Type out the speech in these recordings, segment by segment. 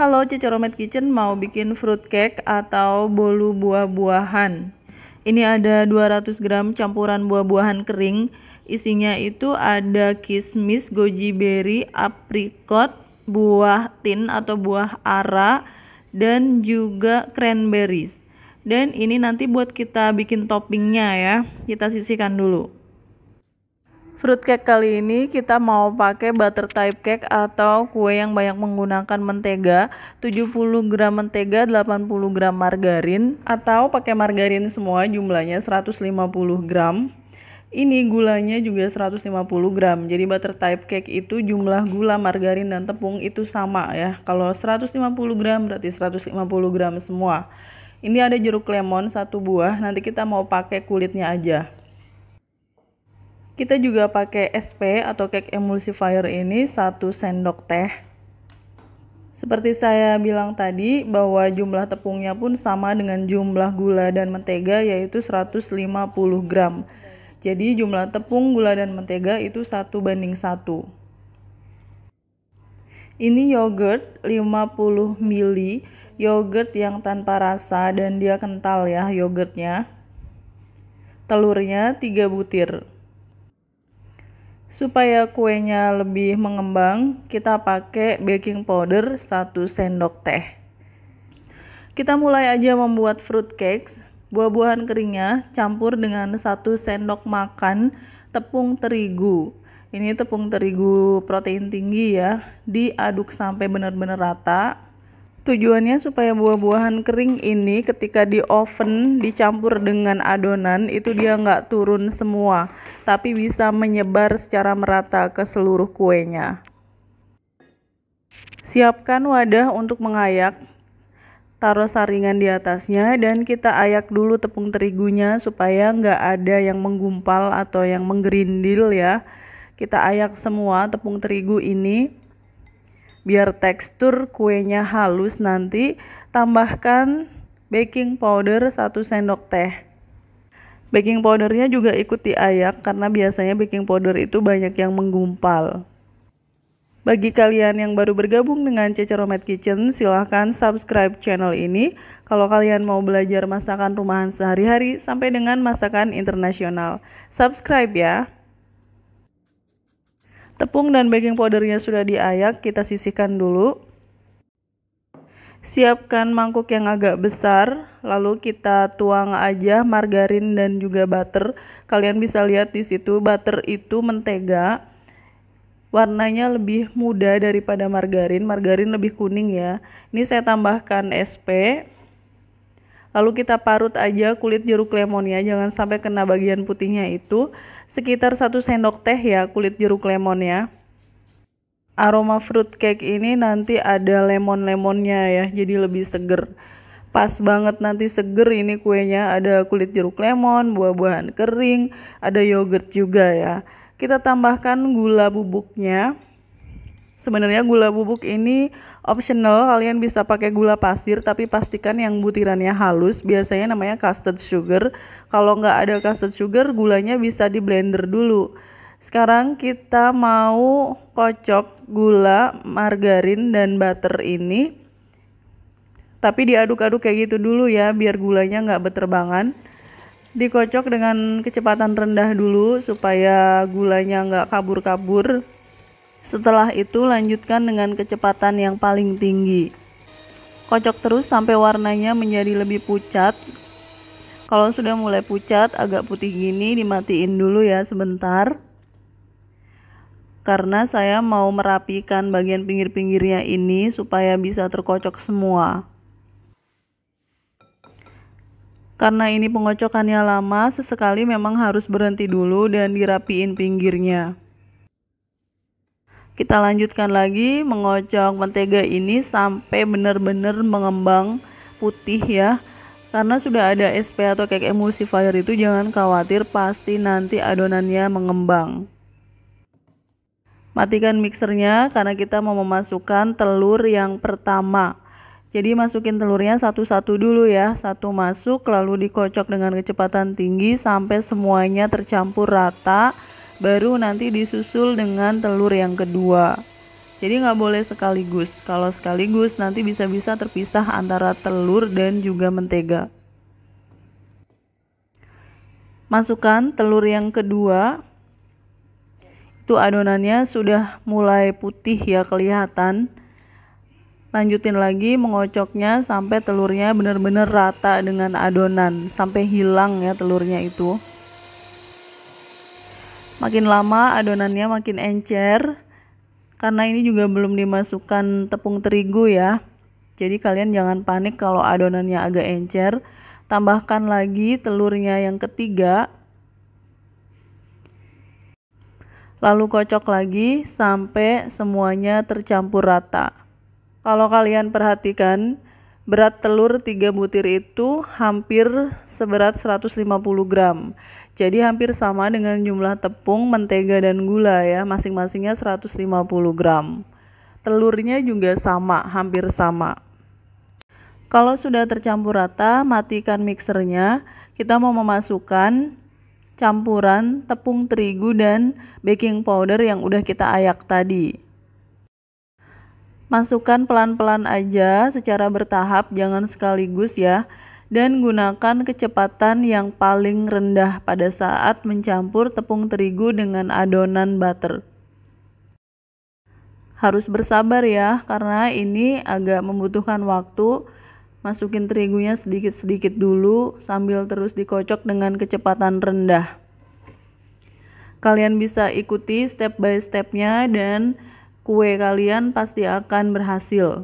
Halo Romet Kitchen mau bikin fruit cake atau bolu buah-buahan. Ini ada 200 gram campuran buah-buahan kering. Isinya itu ada kismis, goji berry, apricot, buah tin atau buah ara dan juga cranberries. Dan ini nanti buat kita bikin toppingnya ya. Kita sisihkan dulu. Fruit cake kali ini kita mau pakai butter type cake atau kue yang banyak menggunakan mentega, 70 gram mentega, 80 gram margarin atau pakai margarin semua jumlahnya 150 gram. Ini gulanya juga 150 gram. Jadi butter type cake itu jumlah gula, margarin dan tepung itu sama ya. Kalau 150 gram berarti 150 gram semua. Ini ada jeruk lemon satu buah, nanti kita mau pakai kulitnya aja. Kita juga pakai SP atau cake emulsifier ini satu sendok teh. Seperti saya bilang tadi bahwa jumlah tepungnya pun sama dengan jumlah gula dan mentega yaitu 150 gram. Jadi jumlah tepung, gula, dan mentega itu satu banding satu. Ini yogurt 50 ml, yogurt yang tanpa rasa dan dia kental ya yogurtnya. Telurnya 3 butir. Supaya kuenya lebih mengembang, kita pakai baking powder 1 sendok teh. Kita mulai aja membuat fruit cakes. Buah-buahan keringnya campur dengan 1 sendok makan tepung terigu. Ini tepung terigu protein tinggi ya, diaduk sampai benar-benar rata Tujuannya supaya buah-buahan kering ini ketika di oven dicampur dengan adonan itu dia nggak turun semua, tapi bisa menyebar secara merata ke seluruh kuenya. Siapkan wadah untuk mengayak, taruh saringan di atasnya dan kita ayak dulu tepung terigunya supaya nggak ada yang menggumpal atau yang menggerindil ya. Kita ayak semua tepung terigu ini biar tekstur kuenya halus nanti tambahkan baking powder 1 sendok teh baking powdernya juga ikuti diayak karena biasanya baking powder itu banyak yang menggumpal bagi kalian yang baru bergabung dengan Ceceromet Kitchen, silahkan subscribe channel ini kalau kalian mau belajar masakan rumahan sehari-hari sampai dengan masakan internasional. Subscribe ya! Tepung dan baking powdernya sudah diayak, kita sisihkan dulu. Siapkan mangkuk yang agak besar, lalu kita tuang aja margarin dan juga butter. Kalian bisa lihat di situ butter itu mentega. Warnanya lebih muda daripada margarin, margarin lebih kuning ya. Ini saya tambahkan SP Lalu kita parut aja kulit jeruk lemonnya, jangan sampai kena bagian putihnya itu. Sekitar satu sendok teh ya kulit jeruk lemonnya. Aroma fruit cake ini nanti ada lemon-lemonnya ya, jadi lebih seger. Pas banget nanti seger ini kuenya, ada kulit jeruk lemon, buah-buahan kering, ada yogurt juga ya. Kita tambahkan gula bubuknya, Sebenarnya gula bubuk ini optional, kalian bisa pakai gula pasir tapi pastikan yang butirannya halus. Biasanya namanya custard sugar. Kalau nggak ada custard sugar, gulanya bisa di blender dulu. Sekarang kita mau kocok gula, margarin dan butter ini. Tapi diaduk-aduk kayak gitu dulu ya biar gulanya nggak beterbangan. Dikocok dengan kecepatan rendah dulu supaya gulanya nggak kabur-kabur. Setelah itu lanjutkan dengan kecepatan yang paling tinggi. Kocok terus sampai warnanya menjadi lebih pucat. Kalau sudah mulai pucat, agak putih gini dimatiin dulu ya sebentar. Karena saya mau merapikan bagian pinggir-pinggirnya ini supaya bisa terkocok semua. Karena ini pengocokannya lama, sesekali memang harus berhenti dulu dan dirapiin pinggirnya. Kita lanjutkan lagi mengocok mentega ini sampai benar-benar mengembang putih ya. Karena sudah ada SP atau cake emulsifier itu jangan khawatir pasti nanti adonannya mengembang. Matikan mixernya karena kita mau memasukkan telur yang pertama. Jadi masukin telurnya satu-satu dulu ya, satu masuk lalu dikocok dengan kecepatan tinggi sampai semuanya tercampur rata baru nanti disusul dengan telur yang kedua. Jadi nggak boleh sekaligus. Kalau sekaligus nanti bisa-bisa terpisah antara telur dan juga mentega. Masukkan telur yang kedua. Itu adonannya sudah mulai putih ya kelihatan. Lanjutin lagi mengocoknya sampai telurnya benar-benar rata dengan adonan, sampai hilang ya telurnya itu. Makin lama adonannya makin encer karena ini juga belum dimasukkan tepung terigu ya. Jadi kalian jangan panik kalau adonannya agak encer. Tambahkan lagi telurnya yang ketiga. Lalu kocok lagi sampai semuanya tercampur rata. Kalau kalian perhatikan, berat telur 3 butir itu hampir seberat 150 gram. Jadi hampir sama dengan jumlah tepung, mentega, dan gula ya, masing-masingnya 150 gram. Telurnya juga sama, hampir sama. Kalau sudah tercampur rata, matikan mixernya. Kita mau memasukkan campuran tepung terigu dan baking powder yang udah kita ayak tadi. Masukkan pelan-pelan aja secara bertahap, jangan sekaligus ya. Dan gunakan kecepatan yang paling rendah pada saat mencampur tepung terigu dengan adonan butter. Harus bersabar ya, karena ini agak membutuhkan waktu. Masukin terigunya sedikit-sedikit dulu sambil terus dikocok dengan kecepatan rendah. Kalian bisa ikuti step by stepnya dan kue kalian pasti akan berhasil.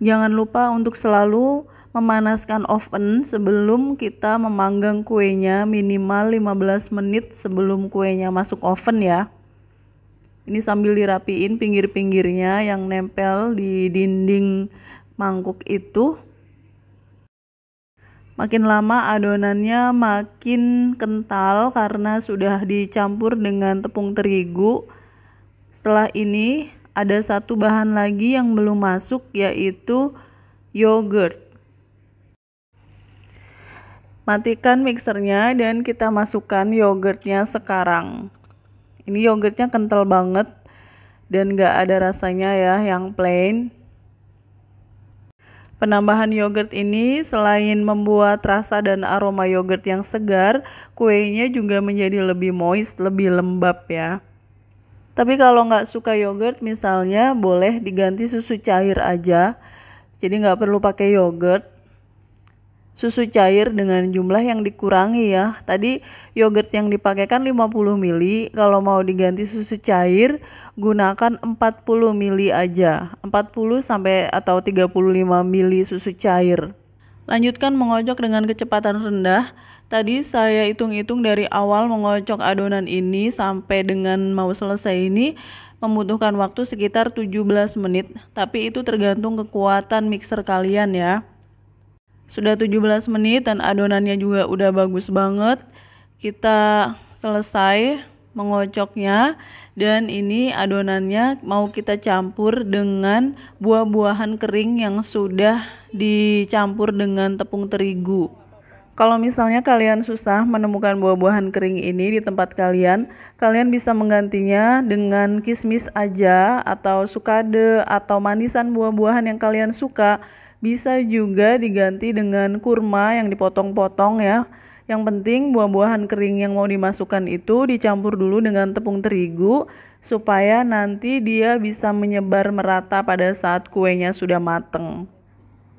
Jangan lupa untuk selalu memanaskan oven sebelum kita memanggang kuenya minimal 15 menit sebelum kuenya masuk oven ya. Ini sambil dirapiin pinggir-pinggirnya yang nempel di dinding mangkuk itu. Makin lama adonannya makin kental karena sudah dicampur dengan tepung terigu setelah ini ada satu bahan lagi yang belum masuk yaitu yogurt. Matikan mixernya dan kita masukkan yogurtnya sekarang. Ini yogurtnya kental banget dan gak ada rasanya ya yang plain. Penambahan yogurt ini selain membuat rasa dan aroma yogurt yang segar, kuenya juga menjadi lebih moist, lebih lembab ya. Tapi kalau nggak suka yogurt misalnya boleh diganti susu cair aja. Jadi nggak perlu pakai yogurt. Susu cair dengan jumlah yang dikurangi ya. Tadi yogurt yang dipakai kan 50 ml. Kalau mau diganti susu cair gunakan 40 ml aja. 40 sampai atau 35 ml susu cair. Lanjutkan mengocok dengan kecepatan rendah. Tadi saya hitung-hitung dari awal mengocok adonan ini sampai dengan mau selesai ini membutuhkan waktu sekitar 17 menit, tapi itu tergantung kekuatan mixer kalian ya. Sudah 17 menit dan adonannya juga udah bagus banget. Kita selesai mengocoknya dan ini adonannya mau kita campur dengan buah-buahan kering yang sudah dicampur dengan tepung terigu. Kalau misalnya kalian susah menemukan buah-buahan kering ini di tempat kalian, kalian bisa menggantinya dengan kismis aja atau sukade atau manisan buah-buahan yang kalian suka. Bisa juga diganti dengan kurma yang dipotong-potong ya. Yang penting buah-buahan kering yang mau dimasukkan itu dicampur dulu dengan tepung terigu supaya nanti dia bisa menyebar merata pada saat kuenya sudah mateng.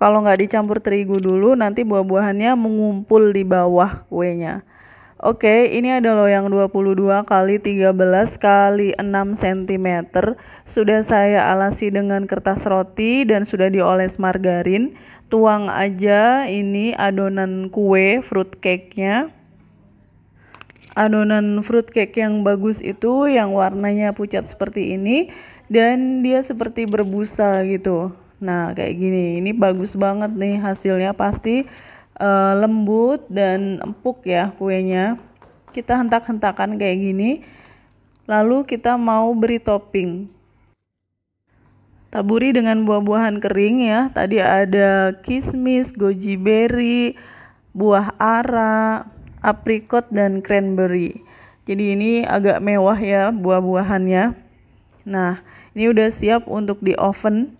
Kalau nggak dicampur terigu dulu, nanti buah-buahannya mengumpul di bawah kuenya. Oke, ini ada loyang 22 kali 13 kali 6 cm. Sudah saya alasi dengan kertas roti dan sudah dioles margarin. Tuang aja ini adonan kue fruit cake-nya. Adonan fruit cake yang bagus itu yang warnanya pucat seperti ini dan dia seperti berbusa gitu. Nah, kayak gini. Ini bagus banget nih hasilnya pasti uh, lembut dan empuk ya kuenya. Kita hentak-hentakan kayak gini. Lalu kita mau beri topping. Taburi dengan buah-buahan kering ya. Tadi ada kismis, goji berry, buah ara, apricot, dan cranberry. Jadi ini agak mewah ya buah-buahannya. Nah, ini udah siap untuk di oven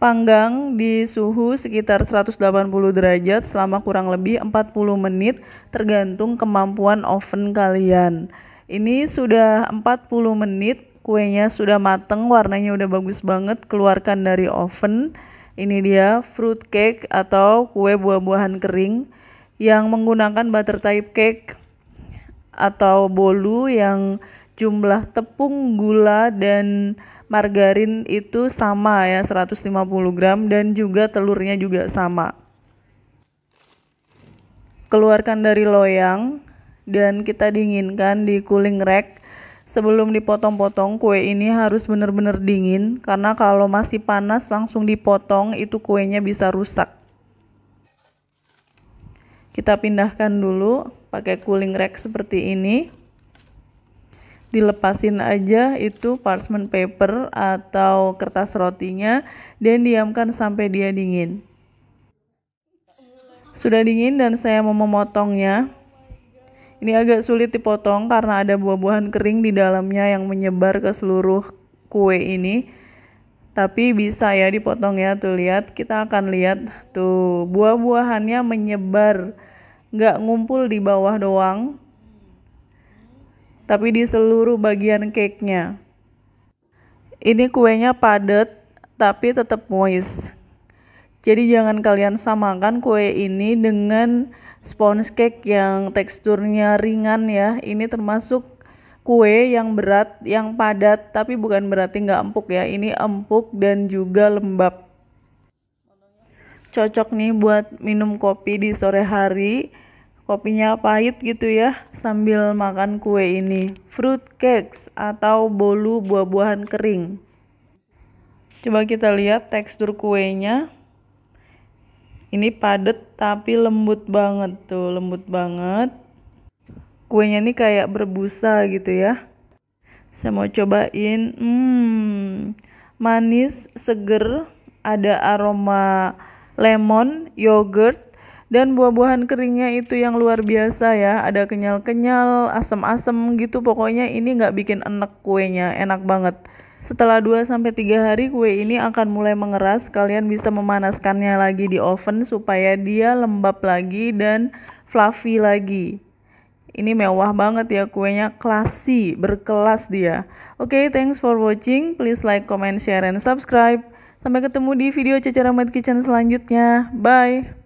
Panggang di suhu sekitar 180 derajat selama kurang lebih 40 menit tergantung kemampuan oven kalian. Ini sudah 40 menit, kuenya sudah mateng, warnanya udah bagus banget, keluarkan dari oven. Ini dia fruit cake atau kue buah-buahan kering yang menggunakan butter type cake atau bolu yang jumlah tepung, gula dan margarin itu sama ya 150 gram dan juga telurnya juga sama. Keluarkan dari loyang dan kita dinginkan di cooling rack. Sebelum dipotong-potong, kue ini harus benar-benar dingin karena kalau masih panas langsung dipotong itu kuenya bisa rusak. Kita pindahkan dulu pakai cooling rack seperti ini dilepasin aja itu parchment paper atau kertas rotinya dan diamkan sampai dia dingin. Sudah dingin dan saya mau memotongnya. Ini agak sulit dipotong karena ada buah-buahan kering di dalamnya yang menyebar ke seluruh kue ini. Tapi bisa ya dipotong ya tuh lihat kita akan lihat tuh buah-buahannya menyebar nggak ngumpul di bawah doang tapi di seluruh bagian cake-nya. Ini kuenya padat tapi tetap moist. Jadi jangan kalian samakan kue ini dengan sponge cake yang teksturnya ringan ya. Ini termasuk kue yang berat, yang padat, tapi bukan berarti nggak empuk ya. Ini empuk dan juga lembab. Cocok nih buat minum kopi di sore hari kopinya pahit gitu ya sambil makan kue ini. Fruit cakes atau bolu buah-buahan kering. Coba kita lihat tekstur kuenya. Ini padat tapi lembut banget tuh, lembut banget. Kuenya ini kayak berbusa gitu ya. Saya mau cobain. Hmm, manis, seger, ada aroma lemon, yogurt, dan buah-buahan keringnya itu yang luar biasa ya ada kenyal-kenyal asem-asem gitu pokoknya ini nggak bikin enak kuenya enak banget setelah 2-3 hari kue ini akan mulai mengeras, kalian bisa memanaskannya lagi di oven supaya dia lembab lagi dan fluffy lagi. Ini mewah banget ya kuenya, classy, berkelas dia. Oke, okay, thanks for watching. Please like, comment, share, and subscribe. Sampai ketemu di video Cecara Mad Kitchen selanjutnya. Bye!